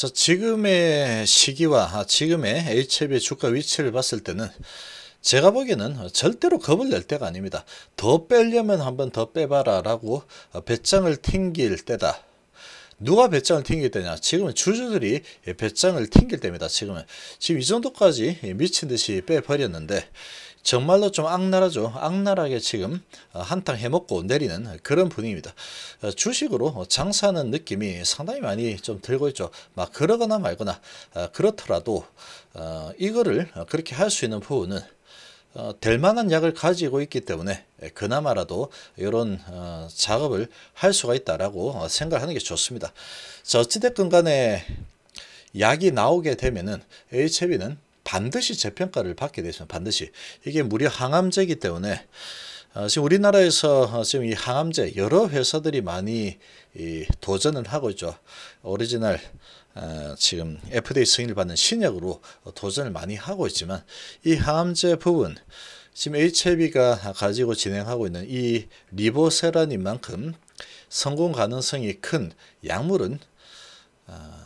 자, 지금의 시기와 지금의 HLB의 주가 위치를 봤을 때는 제가 보기에는 절대로 겁을 낼 때가 아닙니다. 더 빼려면 한번 더 빼봐라 라고 배짱을 튕길 때다. 누가 배짱을 튕길 때냐? 지금은 주주들이 배짱을 튕길 때입니다. 지금은. 지금 이 정도까지 미친 듯이 빼버렸는데 정말로 좀 악랄하죠. 악랄하게 지금 어, 한탕 해먹고 내리는 그런 분위기입니다. 어, 주식으로 장사하는 느낌이 상당히 많이 좀 들고 있죠. 막 그러거나 말거나 어, 그렇더라도 이거를 그렇게 할 수 있는 부분은 어, 될 만한 약을 가지고 있기 때문에 그나마라도 이런 어, 작업을 할 수가 있다라고 생각하는 게 좋습니다. 저 어찌됐건 간에 약이 나오게 되면은 HIV는 반드시 재평가를 받게 되죠. 반드시. 이게 무려 항암제이기 때문에 어, 지금 우리나라에서 어, 지금 이 항암제 여러 회사들이 많이 이, 도전을 하고 있죠. 오리지널 어, 지금 FDA 승인을 받는 신약으로 도전을 많이 하고 있지만 이 항암제 부분 지금 HIV가 가지고 진행하고 있는 이 리보세란인만큼 성공 가능성이 큰 약물은 어,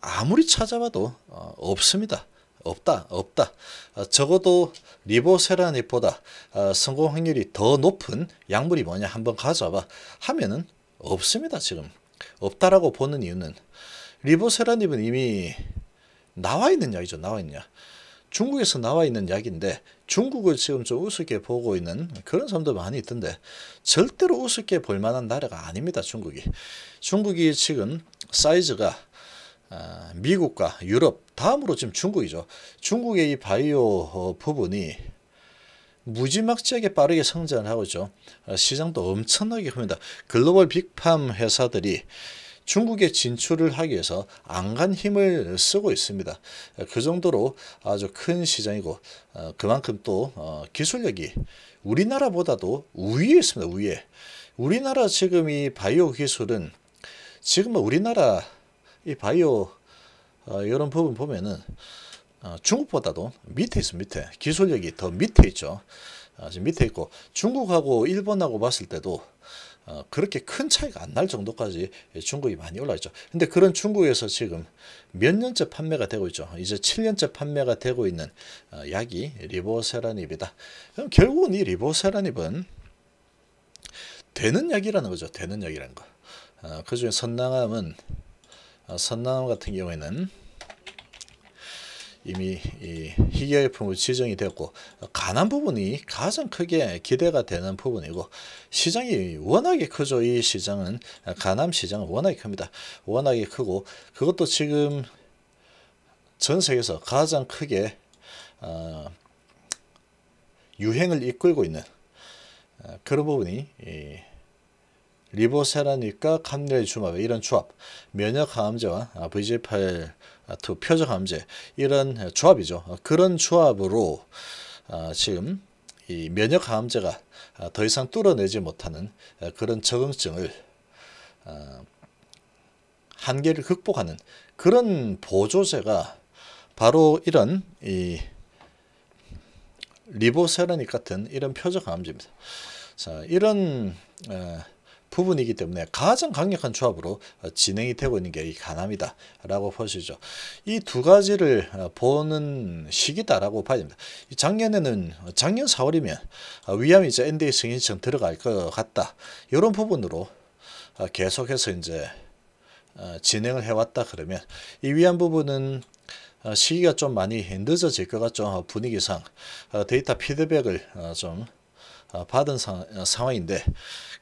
아무리 찾아봐도 어, 없습니다. 없다 없다 아, 적어도 리보세라닙보다 아, 성공 확률이 더 높은 약물이 뭐냐 한번 가져봐 하면은 없습니다 지금 없다라고 보는 이유는 리보세라닙은 이미 나와 있는 약이죠 나와 있는 중국에서 나와 있는 약인데 중국을 지금 좀 우습게 보고 있는 그런 사람도 많이 있던데 절대로 우습게 볼 만한 나라가 아닙니다 중국이 중국이 지금 사이즈가 아, 미국과 유럽 다음으로 지금 중국이죠. 중국의 이 바이오 어, 부분이 무지막지하게 빠르게 성장하고 있죠. 아, 시장도 엄청나게 큽니다. 글로벌 빅팜 회사들이 중국에 진출을 하기 위해서 안간 힘을 쓰고 있습니다. 아, 그 정도로 아주 큰 시장이고 어, 그만큼 또 어, 기술력이 우리나라보다도 우위에 있습니다. 우위에. 우리나라 지금 이 바이오 기술은 지금 우리나라 이 바이오 어, 이런 부분 보면은 어, 중국보다도 밑에 있어 밑에 기술력이 더 밑에 있죠. 어, 지금 밑에 있고 중국하고 일본하고 봤을 때도 어, 그렇게 큰 차이가 안 날 정도까지 중국이 많이 올라있죠. 근데 그런 중국에서 지금 몇 년째 판매가 되고 있죠. 이제 7년째 판매가 되고 있는 어, 약이 리보세라닙이다. 그럼 결국은 이 리보세라닙은 되는 약이라는 거죠. 되는 약이라는 거. 어, 그중에 선남암은 어, 선남암 같은 경우에는 이미 이 희귀약품으로 지정이 됐고 가난 부분이 가장 크게 기대가 되는 부분이고 시장이 워낙에 크죠. 이 시장은 가암 시장은 워낙에 큽니다. 워낙에 크고 그것도 지금 전 세계에서 가장 크게 어, 유행을 이끌고 있는 어, 그런 부분이 이, 리보세라니까 감렬 주마 이런 조합 면역 항암제와 v g p 투표적 함제 이런 조합이죠. 그런 조합으로 아, 지금 이 면역 항암제가 아, 더 이상 뚫어내지 못하는 아, 그런 적응증을 한계를 극복하는 그런 보조제가 바로 이런 이 리보세라닉 같은 이런 표적 항암제입니다. 자, 이런 부분이기 때문에 가장 강력한 조합으로 어, 진행이 되고 있는 게 이 가남이다 라고 보시죠 이 두 가지를 어, 보는 시기다 라고 봐야 됩니다 작년에는 어, 작년 4월이면 위암이 이제 NDA 승인청 들어갈 것 같다 이런 부분으로 계속해서 이제 진행을 해왔다 그러면 이위암 부분은 시기가 좀 많이 늦어질 것 같죠 분위기상 데이터 피드백을 좀 어, 받은 사, 어, 상황인데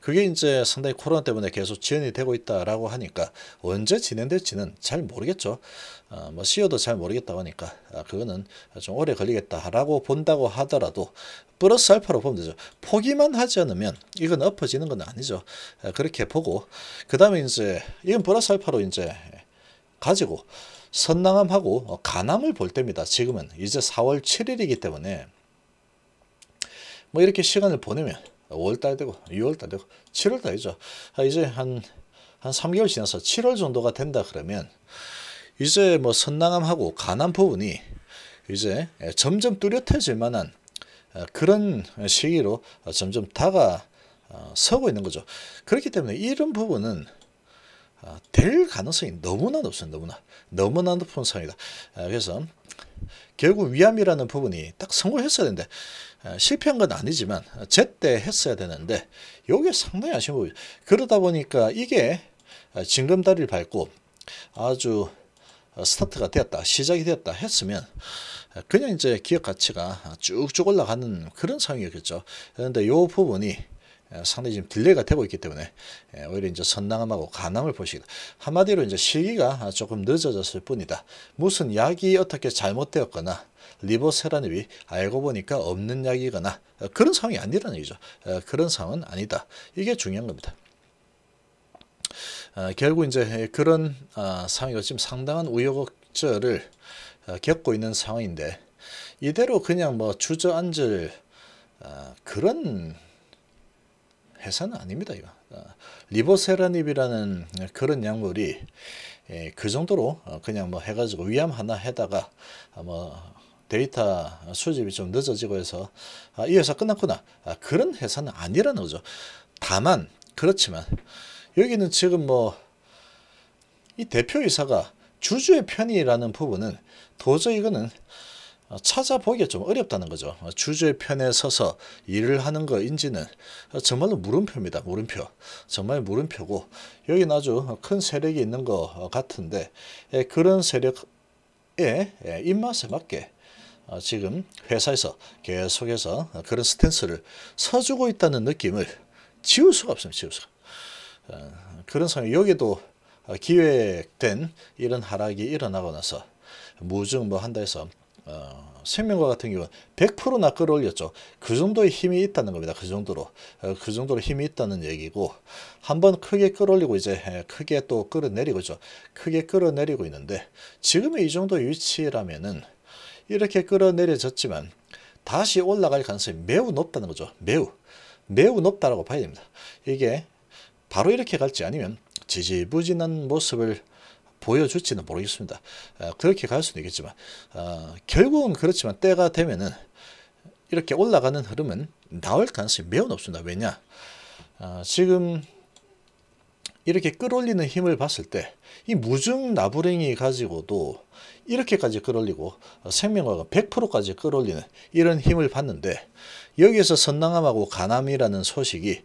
그게 이제 상당히 코로나 때문에 계속 지연이 되고 있다라고 하니까 언제 진행될지는 잘 모르겠죠. 어, 뭐 시어도 e 잘 모르겠다고 하니까 아, 그거는 좀 오래 걸리겠다라고 본다고 하더라도 플러스 알파로 보면 되죠. 포기만 하지 않으면 이건 엎어지는 건 아니죠. 아, 그렇게 보고 그 다음에 이제 이건 플러스 알파로 이제 가지고 선남함하고가남을볼 어, 때입니다. 지금은 이제 4월 7일이기 때문에 뭐 이렇게 시간을 보내면 5월달 되고 6월달 되고 7월달이죠. 아, 이제 한, 한 3개월 지나서 7월 정도가 된다 그러면 이제 뭐 선낭암하고 간암 부분이 이제 점점 뚜렷해질 만한 아, 그런 시기로 점점 다가서고 어, 있는 거죠. 그렇기 때문에 이런 부분은 아, 될 가능성이 너무나 높습니다. 너무나 너무나 높은 상이다. 그래서 결국 위암이라는 부분이 딱 성공했어야 되는데 아, 실패한 건 아니지만 아, 제때 했어야 되는데 이게 상당히 아쉬운 부분 이 그러다 보니까 이게 아, 징검다리를 밟고 아주 스타트가 되었다 시작이 되었다 했으면 그냥 이제 기업 가치가 쭉쭉 올라가는 그런 상황이었겠죠 그런데 이 부분이 예, 상당히 지금 딜레이가 되고 있기 때문에 예, 오히려 이제 선낭암하고간암을 보시다 한마디로 이제 시기가 조금 늦어졌을 뿐이다. 무슨 약이 어떻게 잘못되었거나 리보세라닙이 알고 보니까 없는 약이거나 어, 그런 상황이 아니라는 얘기죠. 어, 그런 상황은 아니다. 이게 중요한 겁니다. 어, 결국 이제 그런 아, 상황이 지금 상당한 우여곡절을 겪고 있는 상황인데 이대로 그냥 뭐 주저앉을 그런 회사는 아닙니다. 이거. 어, 리보세라닙이라는 그런 약물이 예, 그 정도로 어, 그냥 뭐 해가지고 위암 하나 해다가 아, 뭐 데이터 수집이 좀 늦어지고 해서 아, 이 회사 끝났구나 아, 그런 회사는 아니라는 거죠. 다만 그렇지만 여기는 지금 뭐 이 대표이사가 주주의 편의라는 부분은 도저히 이거는 어, 찾아보기가 좀 어렵다는 거죠. 어, 주주의 편에 서서 일을 하는 거인지는 어, 정말로 물음표입니다. 물음표. 정말 물음표고 여기는 아주 큰 세력이 있는 것 같은데 예, 그런 세력의 예, 입맛에 맞게 지금 회사에서 계속해서 그런 스탠스를 서주고 있다는 느낌을 지울 수가 없습니다. 지울 수가. 그런 상황 여기도 기획된 이런 하락이 일어나고 나서 무증 뭐 한다 해서 어, 생명과 같은 경우는 100%나 끌어올렸죠. 그 정도의 힘이 있다는 겁니다. 그 정도로. 어, 그 정도로 힘이 있다는 얘기고 한번 크게 끌어올리고 이제 예, 크게 또 끌어내리고 죠 크게 끌어내리고 있는데 지금의 이 정도 위치라면은 이렇게 끌어내려졌지만 다시 올라갈 가능성이 매우 높다는 거죠. 매우. 매우 높다라고 봐야 됩니다. 이게 바로 이렇게 갈지 아니면 지지부진한 모습을 보여줄지는 모르겠습니다. 어, 그렇게 갈 수는 있겠지만 어, 결국은 그렇지만 때가 되면은 이렇게 올라가는 흐름은 나올 가능성이 매우 높습니다. 왜냐? 어, 지금 이렇게 끌어올리는 힘을 봤을 때 이 무증 나부랭이 가지고도 이렇게까지 끌어올리고 생명과가 100%까지 끌어올리는 이런 힘을 봤는데 여기에서 선낭암하고 간암이라는 소식이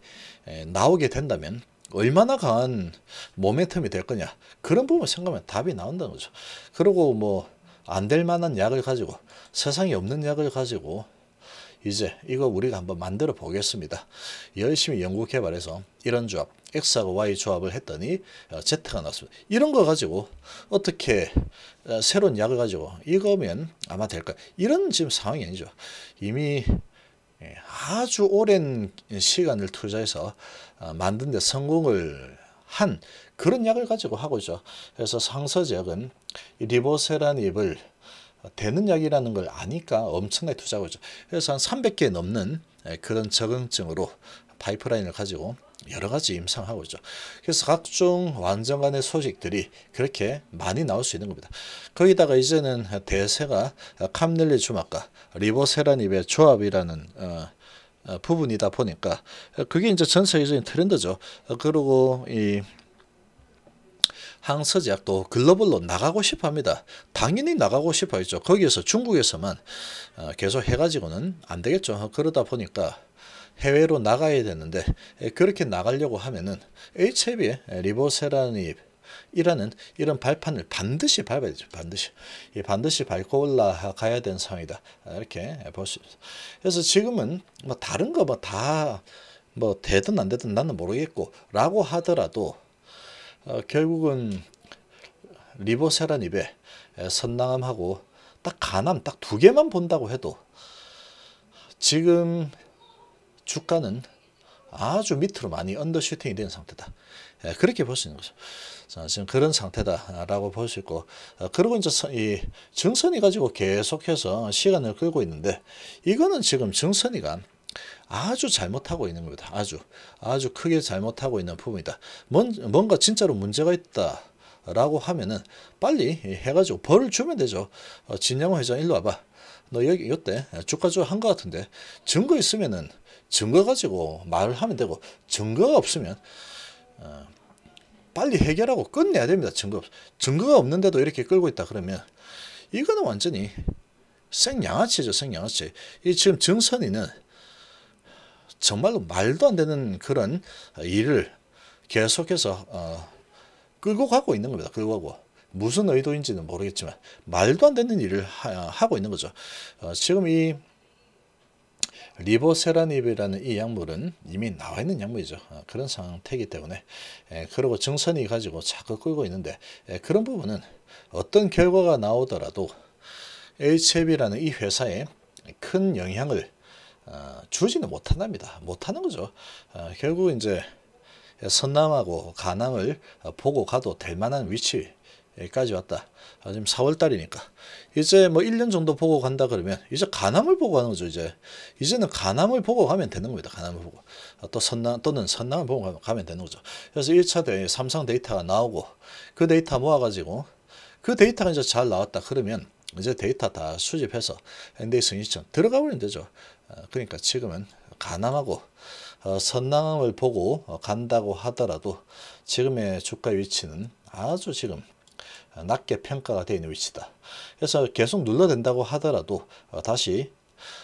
나오게 된다면 얼마나 강한 모멘텀이 될 거냐 그런 부분 생각하면 답이 나온다는 거죠. 그리고 뭐 안 될 만한 약을 가지고 세상에 없는 약을 가지고 이제 이거 우리가 한번 만들어 보겠습니다. 열심히 연구 개발해서 이런 조합, X하고 Y 조합을 했더니 어, Z가 나왔습니다. 이런 거 가지고 어떻게 어, 새로운 약을 가지고 이거면 아마 될 거야. 이런 지금 상황이 아니죠. 이미 예, 아주 오랜 시간을 투자해서 어, 만든 데 성공을 한 그런 약을 가지고 하고 있죠. 그래서 상서제약은 리보세란입을 되는 약이라는 걸 아니까 엄청나게 투자하고 있죠. 그래서 한 300개 넘는 그런 적응증으로 파이프라인을 가지고 여러 가지 임상하고 있죠. 그래서 각종 완전 간의 소식들이 그렇게 많이 나올 수 있는 겁니다. 거기다가 이제는 대세가 카밀리 어, 주막과 리보세라닙의 조합이라는 어, 어, 부분이다 보니까 그게 이제 전 세계적인 트렌드죠. 그리고 이 항서제약도 글로벌로 나가고 싶어 합니다. 당연히 나가고 싶어 했죠. 거기에서 중국에서만 어, 계속 해가지고는 안 되겠죠. 그러다 보니까 해외로 나가야 되는데 그렇게 나가려고 하면은 h i v 리보세라닙 이라는 이런 발판을 반드시 밟아야 되죠. 반드시. 이 반드시 밟고 올라가야 되는 상황이다. 이렇게 볼수 있어. 그래서 지금은 뭐 다른 거 뭐 다 뭐 되든 안 되든 나는 모르겠고 라고 하더라도 어, 결국은 리보세란입에 선낭함하고 딱 간암 딱 두 개만 본다고 해도 지금 주가는 아주 밑으로 많이 언더슈팅이 된 상태다. 예, 그렇게 볼 수 있는 거죠. 자, 지금 그런 상태다라고 볼 수 있고, 어, 그리고 이제 선, 이 증선이 가지고 계속해서 시간을 끌고 있는데, 이거는 지금 증선이가 아주 잘못하고 있는 겁니다. 아주 아주 크게 잘못하고 있는 부분이다. 뭔, 뭔가 진짜로 문제가 있다. 라고 하면은 빨리 해가지고 벌을 주면 되죠. 어, 진양호 회장 일로 와봐. 너 여기 이때 주가조 한거 같은데 증거 있으면은 증거 가지고 말하면 되고 증거가 없으면 어, 빨리 해결하고 끝내야 됩니다. 증거 증거가 없는데도 이렇게 끌고 있다 그러면 이거는 완전히 생양아치죠. 생양아치. 이 지금 정선이는 정말로 말도 안 되는 그런 일을 계속해서 어, 끌고 가고 있는 겁니다. 끌고 가고. 무슨 의도인지는 모르겠지만 말도 안 되는 일을 하, 고 있는 거죠. 어, 지금 이 리보세라닙이라는 이 약물은 이미 나와 있는 약물이죠. 아, 그런 상태이기 때문에 예, 그리고 증선이 가지고 자꾸 끌고 있는데 예, 그런 부분은 어떤 결과가 나오더라도 HF이라는 이 회사에 큰 영향을 아, 주지는 못한답니다. 못하는 거죠. 아, 결국 이제 선남하고 가남을 보고 가도 될 만한 위치 여기까지 왔다. 아, 지금 4월달이니까. 이제 뭐 1년 정도 보고 간다 그러면 이제 가암을 보고 가는 거죠. 이제 이제는 가암을 보고 가면 되는 겁니다. 가암을 보고 아, 또 선남 또는 선남을 보고 가면 되는 거죠. 그래서 1차 대회 삼성 데이터가 나오고 그 데이터 모아가지고 그 데이터가 이제 잘 나왔다 그러면 이제 데이터 다 수집해서 n d 이승시청 들어가 버리면 되죠. 아, 그러니까 지금은 가남하고 어, 선남을 보고 어, 간다고 하더라도 지금의 주가 위치는 아주 지금 낮게 평가가 되어 있는 위치다. 그래서 계속 눌러댄다고 하더라도 어, 다시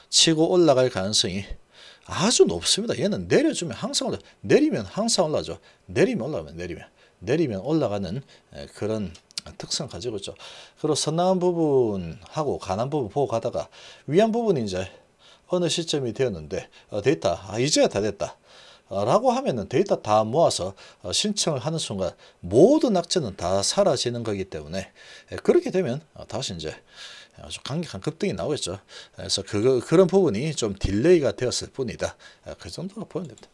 치고 올라갈 가능성이 아주 높습니다. 얘는 내려주면 항상 올라 내리면 항상 올라죠. 내리면 올라가면 내리면 내리면 올라가는 그런 특성 가지고 있죠. 그리고 선한 부분하고 가난 부분 보고 가다가 위안 부분이 이제 어느 시점이 되었는데 데이터 어, 아, 이제야 다 됐다. 라고 하면은 데이터 다 모아서 어, 신청을 하는 순간 모든 악재는 다 사라지는 거기 때문에 예, 그렇게 되면 어, 다시 이제 아주 강력한 급등이 나오겠죠. 그래서 그 그런 부분이 좀 딜레이가 되었을 뿐이다. 예, 그 정도로 보면 됩니다.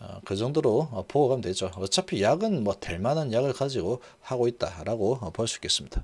어, 그 정도로 보고 가면 되죠. 어차피 약은 뭐 될 만한 약을 가지고 하고 있다라고 볼 수 있겠습니다.